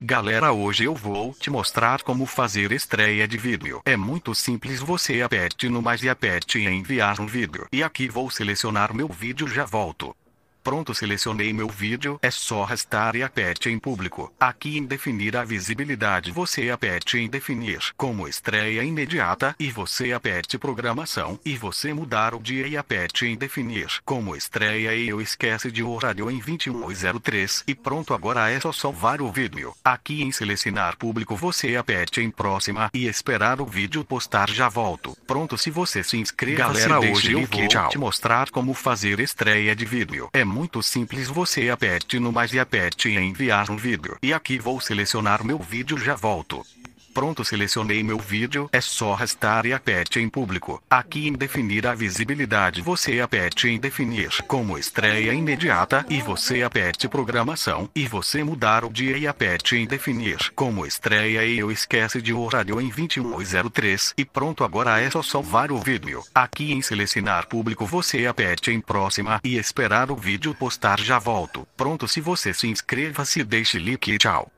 Galera hoje eu vou te mostrar como fazer estreia de vídeo. É muito simples você aperte no mais e aperte em enviar um vídeo. E aqui vou selecionar meu vídeo já volto. Pronto selecionei meu vídeo, é só arrastar e aperte em público. Aqui em definir a visibilidade você aperte em definir como estreia imediata e você aperte programação e você mudar o dia e aperte em definir como estreia e eu esquece de horário em 2103 e pronto agora é só salvar o vídeo. Aqui em selecionar público você aperte em próxima e esperar o vídeo postar já volto. Pronto se você se inscreveu, Galera se hoje eu vou te mostrar como fazer estreia de vídeo. É muito simples você aperte no mais e aperte em enviar um vídeo. E aqui vou selecionar meu vídeo já volto. Pronto selecionei meu vídeo, é só arrastar e aperte em público. Aqui em definir a visibilidade você aperte em definir como estreia imediata e você aperte programação e você mudar o dia e aperte em definir como estreia e eu esquece de horário em 2103 e pronto agora é só salvar o vídeo. Aqui em selecionar público você aperte em próxima e esperar o vídeo postar já volto. Pronto se você se inscreva se deixe like e tchau.